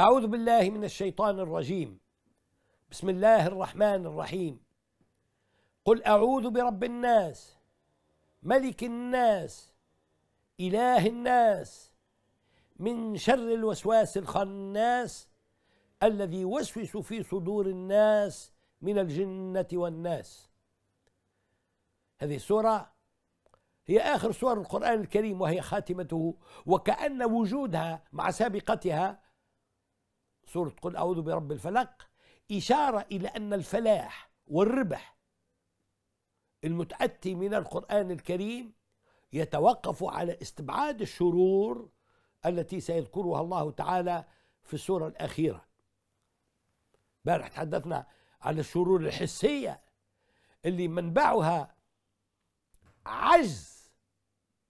أعوذ بالله من الشيطان الرجيم بسم الله الرحمن الرحيم قل أعوذ برب الناس ملك الناس إله الناس من شر الوسواس الخناس الذي يوسوس في صدور الناس من الجنة والناس هذه السورة هي آخر سور القرآن الكريم وهي خاتمته وكأن وجودها مع سابقتها سورة قل أعوذ برب الفلق إشارة إلى أن الفلاح والربح المتأتي من القرآن الكريم يتوقف على استبعاد الشرور التي سيذكرها الله تعالى في السورة الأخيرة بارح تحدثنا عن الشرور الحسية اللي منبعها عجز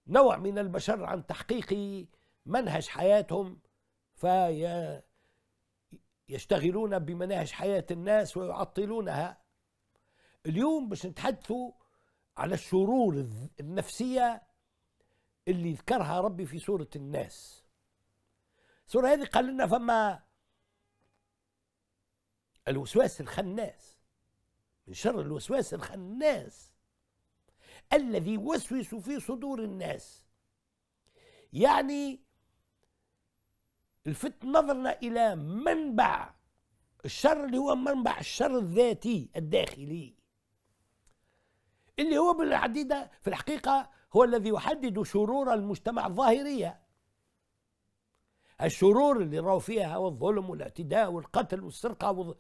نوع من البشر عن تحقيق منهج حياتهم في يشتغلون بمناهج حياة الناس ويعطلونها اليوم باش نتحدثوا على الشرور النفسية اللي ذكرها ربي في سورة الناس السورة هذه قال لنا فما الوسواس الخناس من شر الوسواس الخناس الذي يوسوس في صدور الناس يعني لفت نظرنا إلى منبع الشر اللي هو منبع الشر الذاتي الداخلي اللي هو بالعديدة في الحقيقة هو الذي يحدد شرور المجتمع الظاهرية الشرور اللي راهو فيها والظلم والاعتداء والقتل والسرقة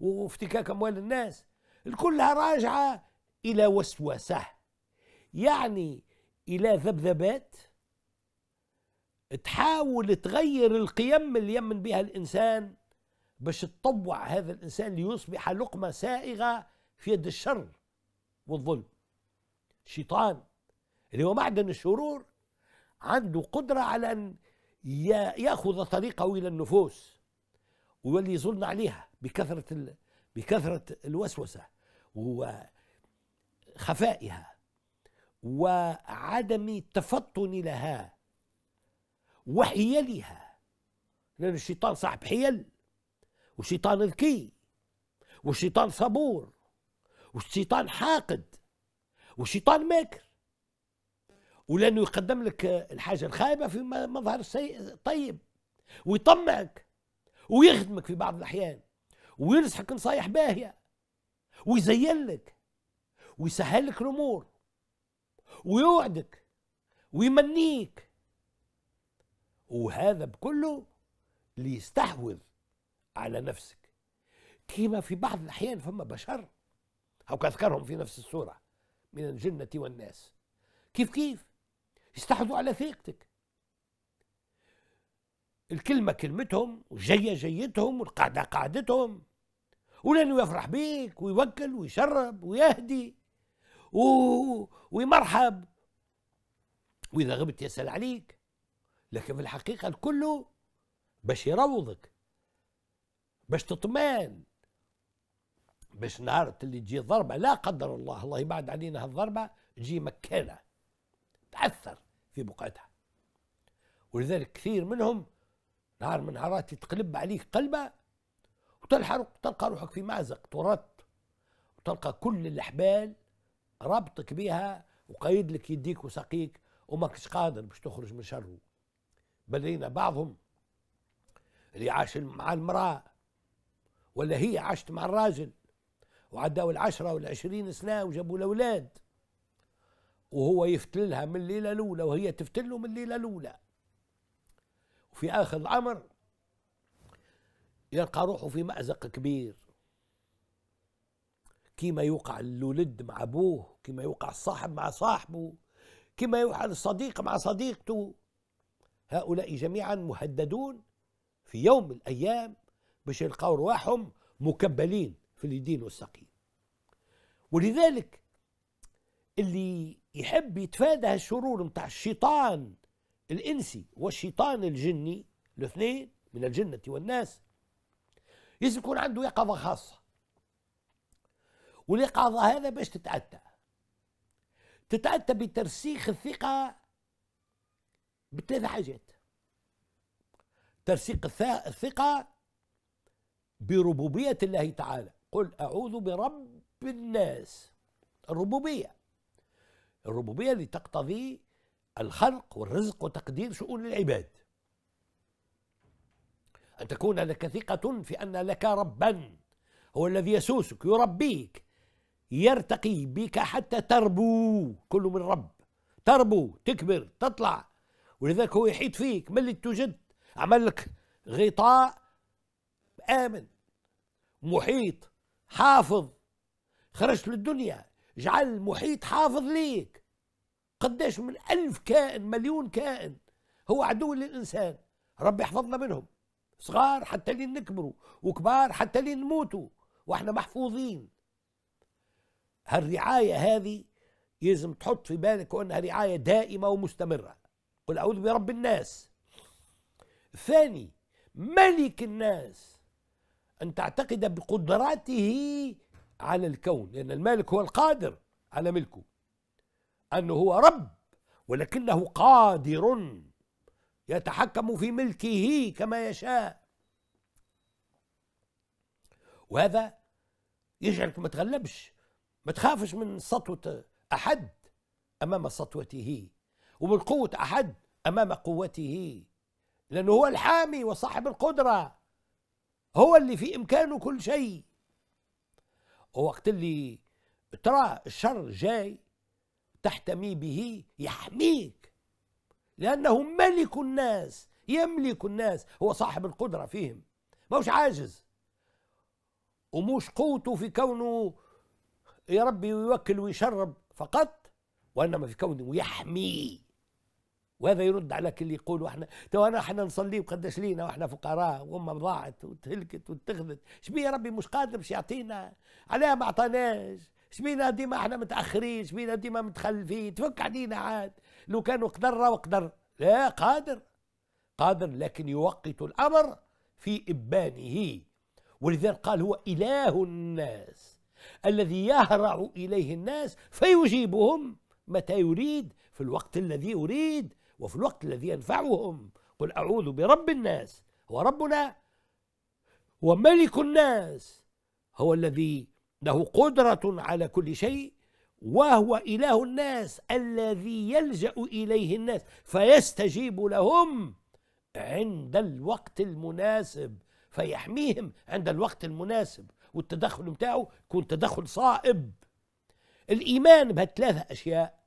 وافتكاك أموال الناس كلها راجعة إلى وسوسة يعني إلى ذبذبات تحاول تغير القيم اللي يمن بها الإنسان باش تطوع هذا الإنسان ليصبح لقمة سائغة في يد الشر والظلم الشيطان اللي هو معدن الشرور عنده قدرة على أن ياخذ طريقه إلى النفوس ويولي يظن عليها بكثرة ال... بكثرة الوسوسة وخفائها وعدم التفطن لها وحيلها لأن الشيطان صاحب حيل وشيطان ذكي وشيطان صبور وشيطان حاقد وشيطان ماكر ولأنه يقدم لك الحاجة الخايبة في مظهر السيء الطيب ويطمعك ويخدمك في بعض الأحيان ويرزحك نصايح باهية ويزين لك ويسهل لك الأمور ويوعدك ويمنيك وهذا بكله ليستحوذ على نفسك كما في بعض الأحيان فما بشر أو كذكرهم في نفس الصورة من الجنة والناس كيف كيف يستحوذوا على ثقتك الكلمة كلمتهم والجية جيتهم والقعدة قعدتهم ولانه يفرح بيك ويوكل ويشرب ويهدي و... ويمرحب وإذا غبت يسأل عليك لكن في الحقيقه الكل باش يروضك باش تطمان باش نهار اللي تجي ضربه لا قدر الله الله يبعد علينا هالضربه تجي مكانه تاثر في بقعتها ولذلك كثير منهم نهار من نهارات يتقلب عليك قلبه وتلحق تلقى روحك في مازق ترط وتلقى كل الاحبال رابطك بها وقايد لك يديك وساقيك وماكش قادر باش تخرج من شره بلينا بعضهم اللي عاش مع المرأة ولا هي عاشت مع الراجل وعداو العشرة والعشرين سنة وجابوا الأولاد وهو يفتلها من الليلة الأولى وهي تفتله من الليلة الأولى وفي آخر الأمر يلقى روحه في مأزق كبير كيما يوقع الولد مع أبوه كيما يوقع الصاحب مع صاحبه كيما يوقع الصديق مع صديقته هؤلاء جميعا مهددون في يوم من الأيام باش يلقاو رواحهم مكبلين في اليدين والساقين ولذلك اللي يحب يتفادى هالشرور نتاع الشيطان الإنسي والشيطان الجني الاثنين من الجنة والناس لازم يكون عنده يقظة خاصة واليقظة هذا باش تتأتى تتأتى بترسيخ الثقة بثلاث حاجات ترسيق الثقة بربوبية الله تعالى قل أعوذ برب الناس الربوبية الربوبية اللي تقتضي الخلق والرزق وتقدير شؤون العباد أن تكون لك ثقة في أن لك ربا هو الذي يسوسك يربيك يرتقي بك حتى تربو كل من رب تربو تكبر تطلع ولذلك هو يحيط فيك ملي توجد عمل لك غطاء آمن محيط حافظ خرجت للدنيا جعل محيط حافظ ليك قديش من ألف كائن مليون كائن هو عدو للإنسان ربي يحفظنا منهم صغار حتى لين نكبروا وكبار حتى لين نموتوا واحنا محفوظين هالرعاية هذه يلزم تحط في بالك وأنها رعاية دائمة ومستمرة قل أعوذ برب الناس ثاني ملك الناس أن تعتقد بقدرته على الكون لأن المالك هو القادر على ملكه أنه هو رب ولكنه قادر يتحكم في ملكه كما يشاء وهذا يجعلك ما تغلبش ما تخافش من سطوة أحد أمام سطوته وبالقوة أحد أمام قوته لأنه هو الحامي وصاحب القدرة هو اللي في إمكانه كل شيء ووقت اللي ترى الشر جاي تحتمي به يحميك لأنه ملك الناس يملك الناس هو صاحب القدرة فيهم موش عاجز ومش قوته في كونه يا ربي يوكل ويشرب فقط وإنما في كونه يحمي وهذا يرد على كل اللي يقولوا احنا تو انا احنا نصلي وقداش لينا واحنا فقراء وما ضاعت وتهلكت واتخذت شبيه ربي مش قادر باش يعطينا علاه ما اعطاناش شبينا ديما احنا متاخرين شبينا ديما متخلفين تفك علينا عاد لو كان قدر وقدر لا قادر قادر لكن يوقت الامر في ابانه ولذلك قال هو اله الناس الذي يهرع اليه الناس فيجيبهم متى يريد في الوقت الذي يريد وفي الوقت الذي ينفعهم قل أعوذ برب الناس هو ربنا وملك الناس هو الذي له قدرة على كل شيء وهو إله الناس الذي يلجأ إليه الناس فيستجيب لهم عند الوقت المناسب فيحميهم عند الوقت المناسب والتدخل بتاعه يكون تدخل صائب الإيمان بهالثلاثة أشياء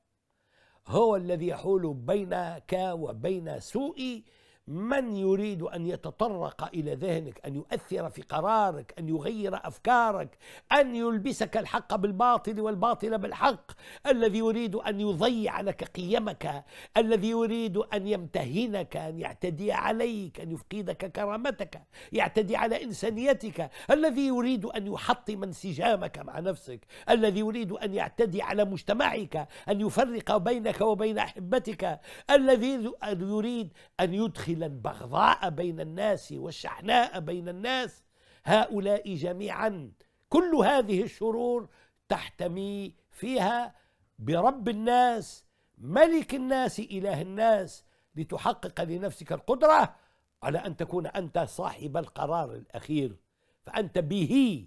هو الذي يحول بينك وبين سوء من يريد ان يتطرق الى ذهنك ان يؤثر في قرارك ان يغير افكارك ان يلبسك الحق بالباطل والباطل بالحق الذي يريد ان يضيع لك قيمك الذي يريد ان يمتهنك ان يعتدي عليك ان يفقدك كرامتك يعتدي على انسانيتك الذي يريد ان يحطم انسجامك مع نفسك الذي يريد ان يعتدي على مجتمعك ان يفرق بينك وبين احبتك الذي يريد ان يدخل الى البغضاء بين الناس والشحناء بين الناس هؤلاء جميعا كل هذه الشرور تحتمي فيها برب الناس ملك الناس اله الناس لتحقق لنفسك القدره على ان تكون انت صاحب القرار الاخير فانت به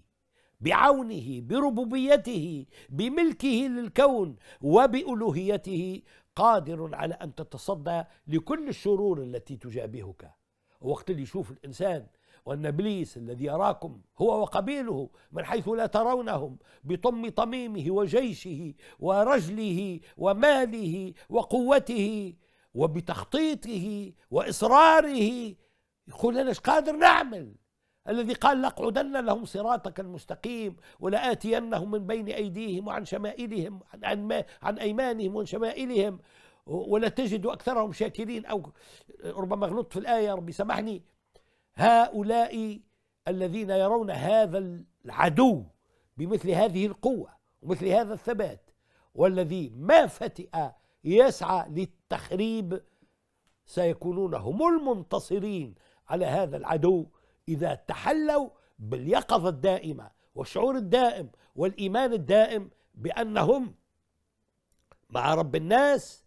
بعونه بربوبيته بملكه للكون وبالوهيته قادر على أن تتصدى لكل الشرور التي تجابهك وقت اللي يشوف الإنسان وأن إبليس الذي يراكم هو وقبيله من حيث لا ترونهم بطم طميمه وجيشه ورجله وماله وقوته وبتخطيطه وإصراره يقول أنا قادر نعمل الذي قال لأقعدن لهم صراطك المستقيم ولآتينهم من بين أيديهم وعن شمائلهم عن, عن, ما عن أيمانهم وعن شمائلهم ولا تجد أكثرهم شاكرين أو ربما غلطت في الآية ربي سامحني هؤلاء الذين يرون هذا العدو بمثل هذه القوة ومثل هذا الثبات والذي ما فتئ يسعى للتخريب سيكونون هم المنتصرين على هذا العدو إذا تحلوا باليقظة الدائمة والشعور الدائم والإيمان الدائم بأنهم مع رب الناس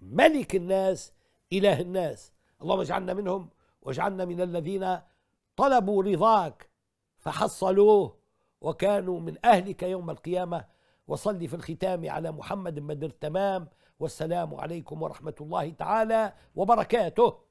ملك الناس إله الناس اللهم اجعلنا منهم واجعلنا من الذين طلبوا رضاك فحصلوه وكانوا من أهلك يوم القيامة وصل في الختام على محمد مدر تمام والسلام عليكم ورحمة الله تعالى وبركاته